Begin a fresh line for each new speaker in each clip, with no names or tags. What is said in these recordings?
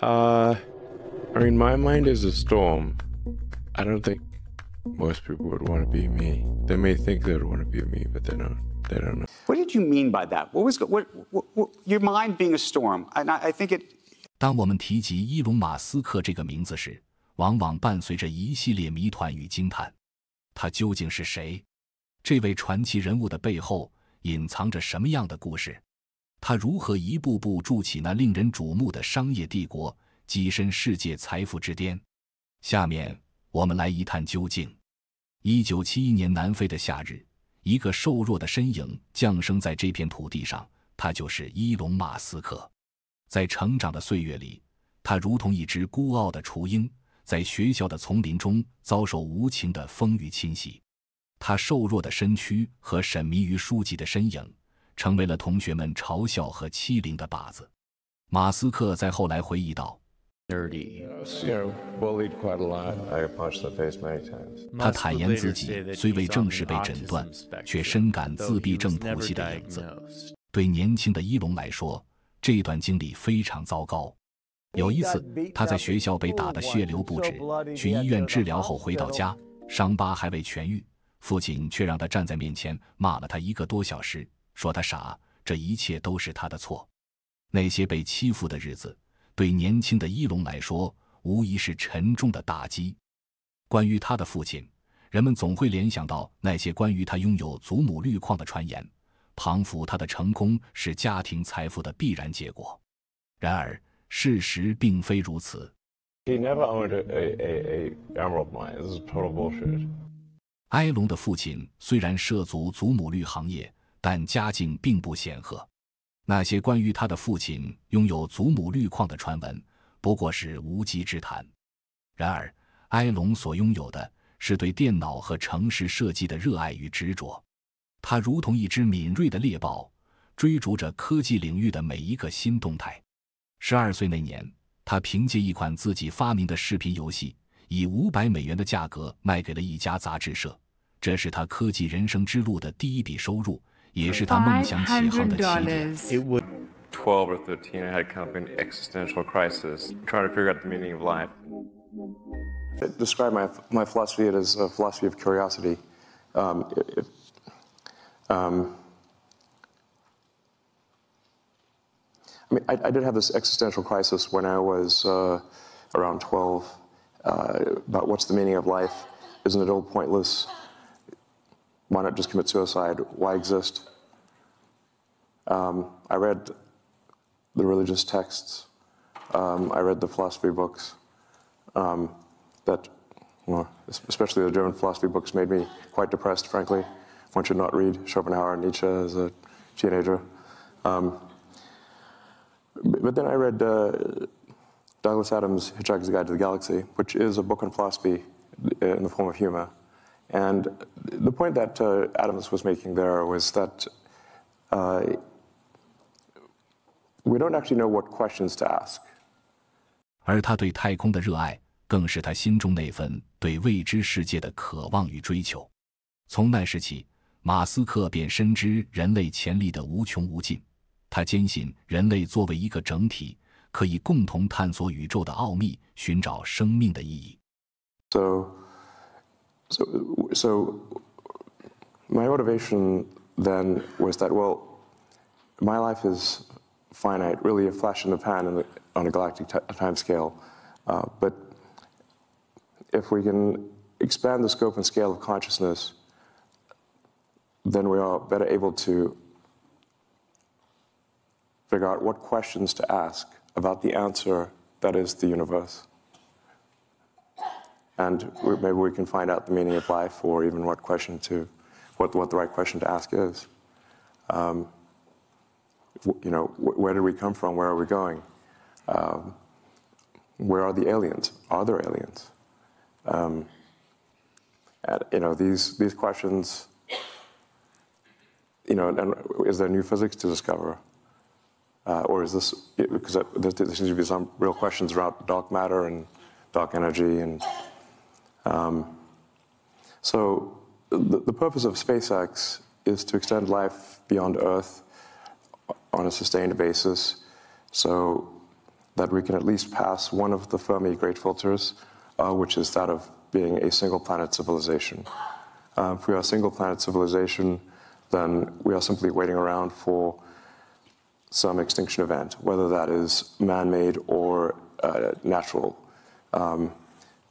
Uh, I mean, my mind is a storm. I don't think most people would want to be me. They may think they'd want to be me, but they don't. They don't know. What did you mean by that? What was what, what, what your mind being a storm? And I, I think it.
当我们提及伊隆·马斯克这个名字时，往往伴随着一系列谜团与惊叹。他究竟是谁？这位传奇人物的背后隐藏着什么样的故事？他如何一步步筑起那令人瞩目的商业帝国，跻身世界财富之巅？下面我们来一探究竟。一九七一年南非的夏日，一个瘦弱的身影降生在这片土地上，他就是伊隆马斯克。在成长的岁月里，他如同一只孤傲的雏鹰，在学校的丛林中遭受无情的风雨侵袭。他瘦弱的身躯和沉迷于书籍的身影。成为了同学们嘲笑和欺凌的靶子。马斯克在后来回忆道
：“Dirty, y o bullied quite a lot. I punched the face many times.” 他坦言自己虽未正式被诊断，
却深感自闭症谱系的影子。对年轻的伊隆来说，这段经历非常糟糕。有一次，他在学校被打得血流不止，去医院治疗后回到家，伤疤还未痊愈，父亲却让他站在面前骂了他一个多小时。说他傻，这一切都是他的错。那些被欺负的日子，对年轻的伊隆来说无疑是沉重的打击。关于他的父亲，人们总会联想到那些关于他拥有祖母绿矿的传言。庞佛他的成功是家庭财富的必然结果。然而，事实并非如此。
他 never owned a a emerald mine. This is total
bullshit. 隆的父亲虽然涉足祖母绿行业。但家境并不显赫，那些关于他的父亲拥有祖母绿矿的传闻不过是无稽之谈。然而，埃隆所拥有的是对电脑和城市设计的热爱与执着。他如同一只敏锐的猎豹，追逐着科技领域的每一个新动态。十二岁那年，他凭借一款自己发明的视频游戏，以五百美元的价格卖给了一家杂志社，这是他科技人生之路的第一笔收入。twelve
or thirteen, I had kind of an existential crisis, trying to figure out the meaning of life. It described my my philosophy It is a philosophy of curiosity. Um, um, I mean, I, I, did have this existential crisis when I was uh, around 12 uh, about what's the meaning of life. Isn't it all pointless? Why not just commit suicide? Why exist? Um, I read the religious texts. Um, I read the philosophy books um, that, especially the German philosophy books, made me quite depressed, frankly. One should not read Schopenhauer and Nietzsche as a teenager. Um, but then I read uh, Douglas Adams' Hitchhiker's Guide to the Galaxy, which is a book on philosophy uh, in the form of humor. And the point that uh, Adams was making there was that uh, we don't actually know what questions to ask.
而他对太空的热爱，更是他心中那份对未知世界的渴望与追求。从那时起，马斯克便深知人类潜力的无穷无尽。他坚信，人类作为一个整体，可以共同探索宇宙的奥秘，寻找生命的意义。So.
So, so my motivation then was that, well, my life is finite, really a flash in the pan the, on a galactic timescale. Uh, but if we can expand the scope and scale of consciousness, then we are better able to figure out what questions to ask about the answer that is the universe and maybe we can find out the meaning of life or even what question to what, what the right question to ask is um, you know wh- where do we come from where are we going um, where are the aliens are there aliens um, you know these these questions you know and is there new physics to discover uh, or is this because there, there seems to be some real questions about dark matter and dark energy and um, so the, the purpose of SpaceX is to extend life beyond Earth on a sustained basis so that we can at least pass one of the Fermi great filters, uh, which is that of being a single planet civilization. Um, if we are a single planet civilization, then we are simply waiting around for some extinction event, whether that is man made or uh, natural. Um,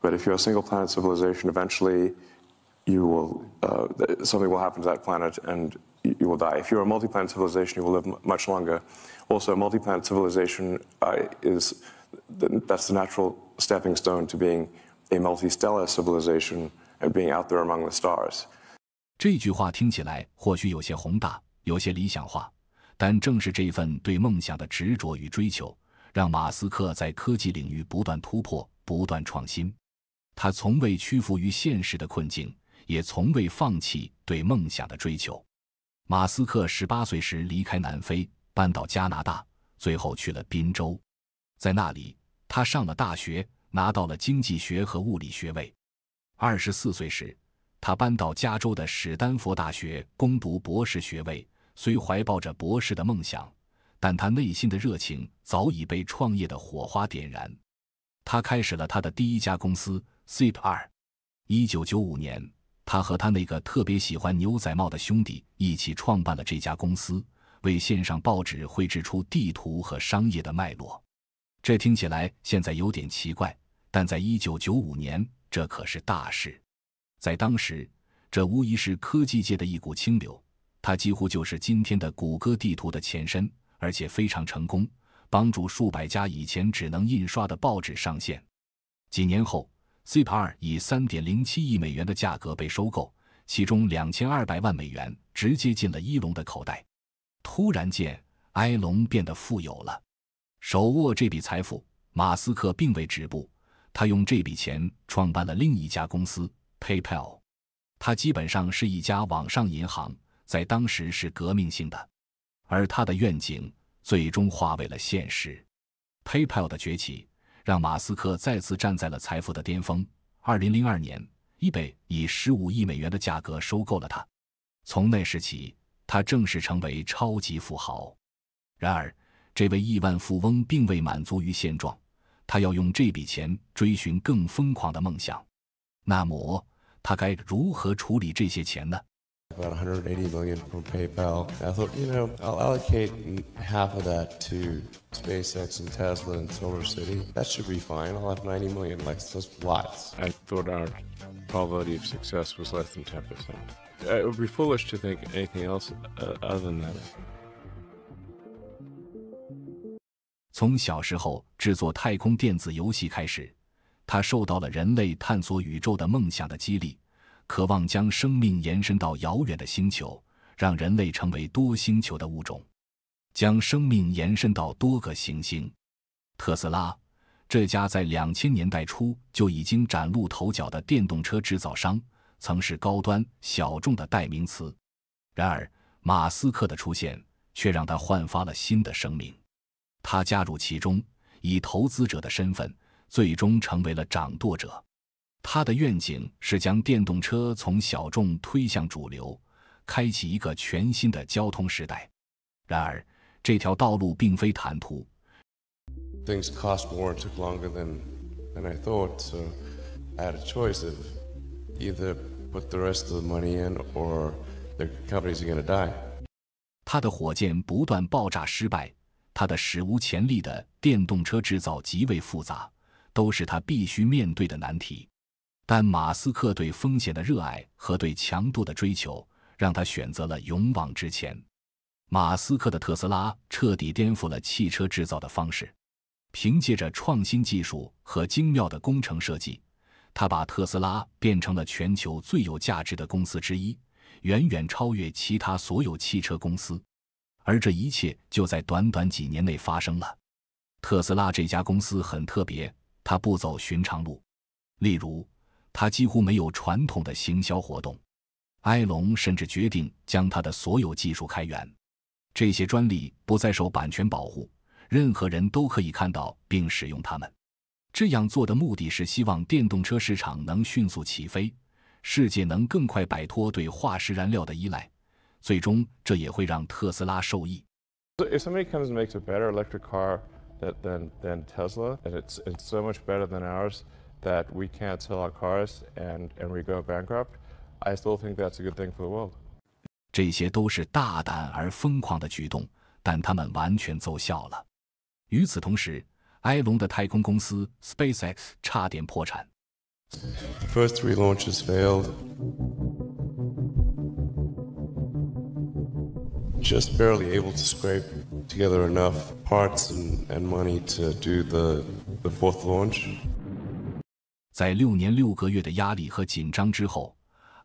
but if you're a single planet civilization, eventually you will, uh, something will happen to that planet and you will die. If you're a multi-planet civilization, you will live much longer. Also, a multi-planet civilization uh, is, that's the natural stepping stone to being a multi-stellar civilization and being out there among the stars.
这句话听起来或许有些宏大，有些理想化，但正是这份对梦想的执着与追求，让马斯克在科技领域不断突破、不断创新。他从未屈服于现实的困境，也从未放弃对梦想的追求。马斯克十八岁时离开南非，搬到加拿大，最后去了宾州。在那里，他上了大学，拿到了经济学和物理学位。二十四岁时，他搬到加州的史丹佛大学攻读博士学位。虽怀抱着博士的梦想，但他内心的热情早已被创业的火花点燃。他开始了他的第一家公司。s i p 二，一九九五年，他和他那个特别喜欢牛仔帽的兄弟一起创办了这家公司，为线上报纸绘制出地图和商业的脉络。这听起来现在有点奇怪，但在一九九五年，这可是大事。在当时，这无疑是科技界的一股清流。它几乎就是今天的谷歌地图的前身，而且非常成功，帮助数百家以前只能印刷的报纸上线。几年后。Zip2 以三点零七亿美元的价格被收购，其中两千二百万美元直接进了伊隆的口袋。突然间，埃隆变得富有了。手握这笔财富，马斯克并未止步，他用这笔钱创办了另一家公司 PayPal。它基本上是一家网上银行，在当时是革命性的。而他的愿景最终化为了现实。PayPal 的崛起。让马斯克再次站在了财富的巅峰。二零零二年，伊贝以十五亿美元的价格收购了他。从那时起，他正式成为超级富豪。然而，这位亿万富翁并未满足于现状，他要用这笔钱追寻更疯狂的梦想。那么，他该如何处理这些钱呢？
about 180 million from PayPal. And I thought, you know, I'll allocate half of that to SpaceX and Tesla and Solar City. That should be fine. I'll have 90 million, like That's lots. I thought our probability of success
was less than 10%.
Uh, it would be foolish to think anything else uh, other than that.
从小时候制作太空电子游戏开始，他受到了人类探索宇宙的梦想的激励。渴望将生命延伸到遥远的星球，让人类成为多星球的物种，将生命延伸到多个行星。特斯拉，这家在两千年代初就已经崭露头角的电动车制造商，曾是高端小众的代名词。然而，马斯克的出现却让他焕发了新的生命。他加入其中，以投资者的身份，最终成为了掌舵者。他的愿景是将电动车从小众推向主流，开启一个全新的交通时代。然而，这条道路并非坦途。他的火箭不断爆炸失败，他的史无前例的电动车制造极为复杂，都是他必须面对的难题。但马斯克对风险的热爱和对强度的追求，让他选择了勇往直前。马斯克的特斯拉彻底颠覆了汽车制造的方式，凭借着创新技术和精妙的工程设计，他把特斯拉变成了全球最有价值的公司之一，远远超越其他所有汽车公司。而这一切就在短短几年内发生了。特斯拉这家公司很特别，它不走寻常路，例如。他几乎没有传统的行销活动，埃隆甚至决定将他的所有技术开源，这些专利不再受版权保护，任何人都可以看到并使用它们。这样做的目的是希望电动车市场能迅速起飞，世界能更快摆脱对化石燃料的依赖，最终这也会让特斯拉受益。
If somebody comes and makes a better electric car than than Tesla, and it's it's so much better than ours. that we can't sell our cars and, and we go bankrupt, I still think that's a good thing for the world.
这些都是大胆而疯狂的举动，但他们完全奏效了。与此同时，埃隆的太空公司 SpaceX 差点破产。
First three launches failed. Just barely able to scrape together enough parts and, and money to do the, the
fourth launch. 在六年六个月的压力和紧张之后，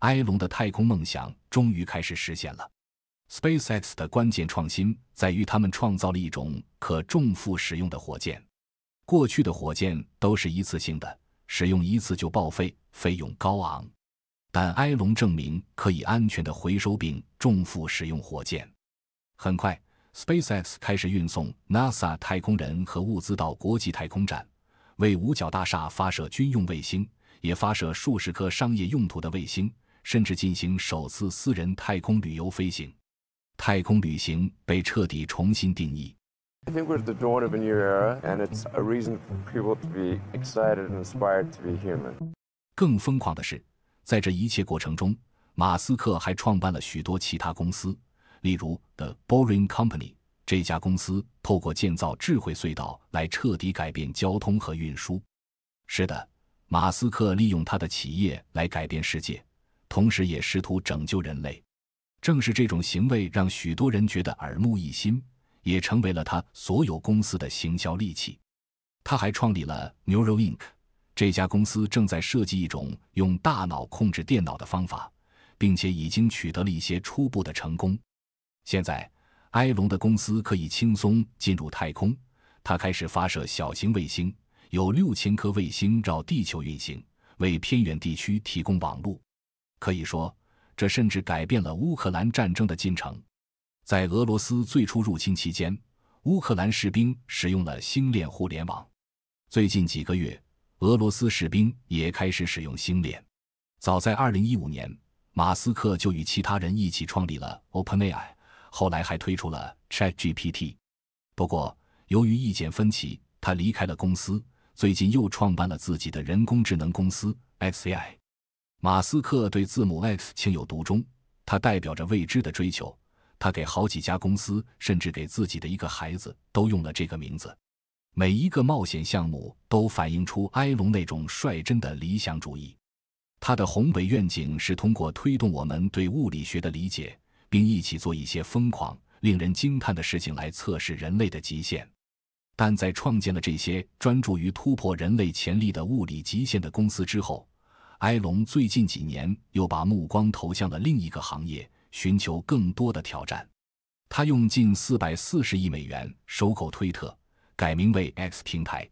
埃隆的太空梦想终于开始实现了。SpaceX 的关键创新在于，他们创造了一种可重复使用的火箭。过去的火箭都是一次性的，使用一次就报废，费用高昂。但埃隆证明可以安全的回收并重复使用火箭。很快，SpaceX 开始运送 NASA 太空人和物资到国际太空站。为五角大厦发射军用卫星，也发射数十颗商业用途的卫星，甚至进行首次私人太空旅游飞行。太空旅行被彻底重新定义。
I think we're at the dawn of a new era, and it's a reason for people to be excited and inspired to be human.
更疯狂的是，在这一切过程中，马斯克还创办了许多其他公司，例如 The Boring Company。这家公司透过建造智慧隧道来彻底改变交通和运输。是的，马斯克利用他的企业来改变世界，同时也试图拯救人类。正是这种行为让许多人觉得耳目一新，也成为了他所有公司的行销利器。他还创立了 Neuralink，这家公司正在设计一种用大脑控制电脑的方法，并且已经取得了一些初步的成功。现在。埃隆的公司可以轻松进入太空。他开始发射小型卫星，有六千颗卫星绕地球运行，为偏远地区提供网络。可以说，这甚至改变了乌克兰战争的进程。在俄罗斯最初入侵期间，乌克兰士兵使用了星链互联网。最近几个月，俄罗斯士兵也开始使用星链。早在二零一五年，马斯克就与其他人一起创立了 OpenAI。后来还推出了 ChatGPT，不过由于意见分歧，他离开了公司。最近又创办了自己的人工智能公司 XAI。马斯克对字母 X 情有独钟，它代表着未知的追求。他给好几家公司，甚至给自己的一个孩子都用了这个名字。每一个冒险项目都反映出埃隆那种率真的理想主义。他的宏伟愿景是通过推动我们对物理学的理解。并一起做一些疯狂、令人惊叹的事情来测试人类的极限。但在创建了这些专注于突破人类潜力的物理极限的公司之后，埃隆最近几年又把目光投向了另一个行业，寻求更多的挑战。他用近440亿美元收购推特，改名为 X 平台。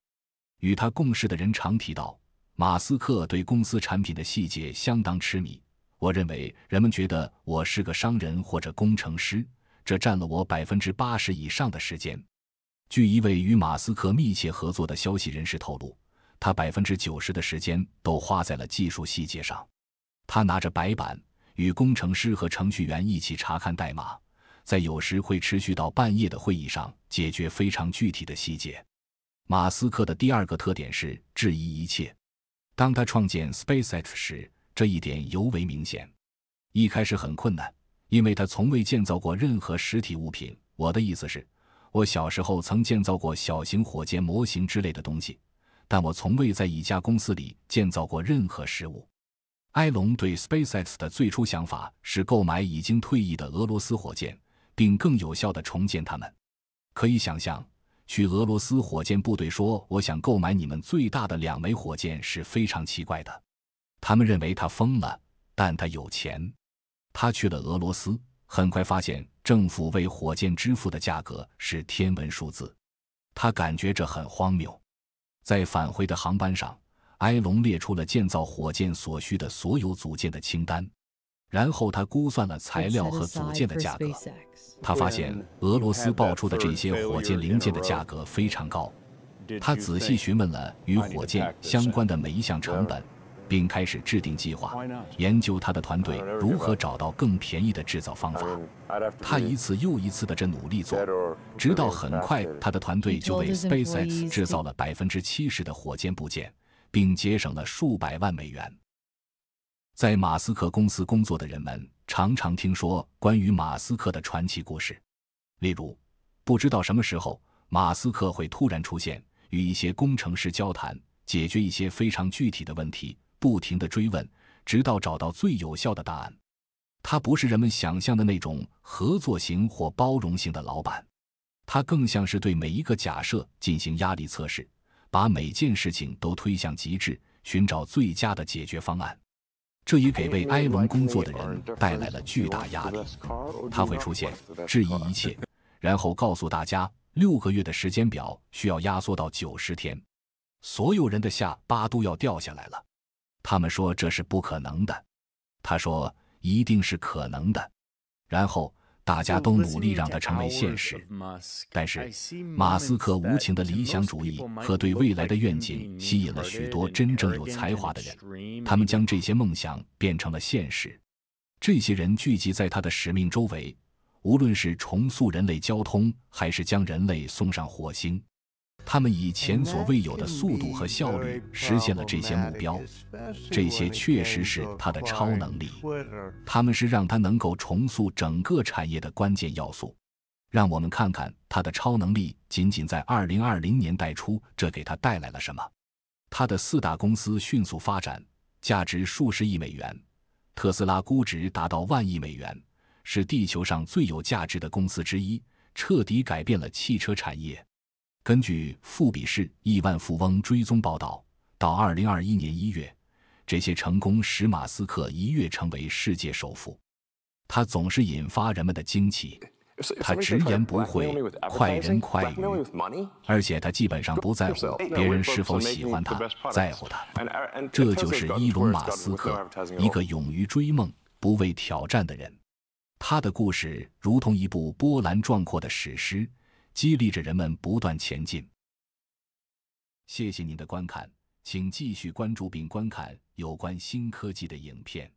与他共事的人常提到，马斯克对公司产品的细节相当痴迷。我认为人们觉得我是个商人或者工程师，这占了我百分之八十以上的时间。据一位与马斯克密切合作的消息人士透露，他百分之九十的时间都花在了技术细节上。他拿着白板，与工程师和程序员一起查看代码，在有时会持续到半夜的会议上解决非常具体的细节。马斯克的第二个特点是质疑一切。当他创建 SpaceX 时。这一点尤为明显。一开始很困难，因为他从未建造过任何实体物品。我的意思是，我小时候曾建造过小型火箭模型之类的东西，但我从未在一家公司里建造过任何实物。埃隆对 SpaceX 的最初想法是购买已经退役的俄罗斯火箭，并更有效的重建它们。可以想象，去俄罗斯火箭部队说我想购买你们最大的两枚火箭是非常奇怪的。他们认为他疯了，但他有钱。他去了俄罗斯，很快发现政府为火箭支付的价格是天文数字。他感觉这很荒谬。在返回的航班上，埃隆列出了建造火箭所需的所有组件的清单，然后他估算了材料和组件的价格。他发现俄罗斯爆出的这些火箭零件的价格非常高。他仔细询问了与火箭相关的每一项成本。并开始制定计划，研究他的团队如何找到更便宜的制造方法。他一次又一次的这努力做，直到很快，他的团队就为 SpaceX 制造了百分之七十的火箭部件，并节省了数百万美元。在马斯克公司工作的人们常常听说关于马斯克的传奇故事，例如，不知道什么时候马斯克会突然出现，与一些工程师交谈，解决一些非常具体的问题。不停地追问，直到找到最有效的答案。他不是人们想象的那种合作型或包容性的老板，他更像是对每一个假设进行压力测试，把每件事情都推向极致，寻找最佳的解决方案。这也给为埃隆工作的人带来了巨大压力。
他会出现，质疑一切，
然后告诉大家，六个月的时间表需要压缩到九十天，所有人的下巴都要掉下来了。他们说这是不可能的，他说一定是可能的，然后大家都努力让它成为现实。但是，马斯克无情的理想主义和对未来的愿景吸引了许多真正有才华的人，他们将这些梦想变成了现实。这些人聚集在他的使命周围，无论是重塑人类交通，还是将人类送上火星。他们以前所未有的速度和效率实现了这些目标，这些确实是他的超能力。他们是让他能够重塑整个产业的关键要素。让我们看看他的超能力仅仅在二零二零年代初，这给他带来了什么？他的四大公司迅速发展，价值数十亿美元。特斯拉估值达到万亿美元，是地球上最有价值的公司之一，彻底改变了汽车产业。根据富比士亿万富翁追踪报道，到二零二一年一月，这些成功使马斯克一跃成为世界首富。他总是引发人们的惊奇，他直言不讳，快人快语，而且他基本上不在乎别人是否喜欢他，在乎他。这就是伊隆·马斯克，一个勇于追梦、不畏挑战的人。他的故事如同一部波澜壮阔的史诗。激励着人们不断前进。谢谢您的观看，请继续关注并观看有关新科技的影片。